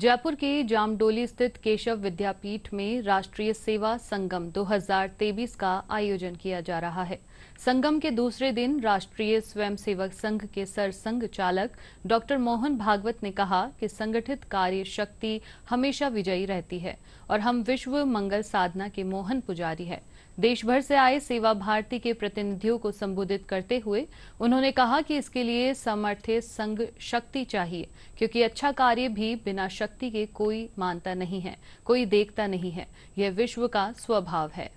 जयपुर के जामडोली स्थित केशव विद्यापीठ में राष्ट्रीय सेवा संगम 2023 का आयोजन किया जा रहा है संगम के दूसरे दिन राष्ट्रीय स्वयंसेवक संघ के सरसंघ चालक डॉ मोहन भागवत ने कहा कि संगठित कार्य शक्ति हमेशा विजयी रहती है और हम विश्व मंगल साधना के मोहन पुजारी है देशभर से आए सेवा भारती के प्रतिनिधियों को संबोधित करते हुए उन्होंने कहा कि इसके लिए समर्थित संघ शक्ति चाहिए क्योंकि अच्छा कार्य भी बिना शक्ति शक्ति के कोई मानता नहीं है कोई देखता नहीं है यह विश्व का स्वभाव है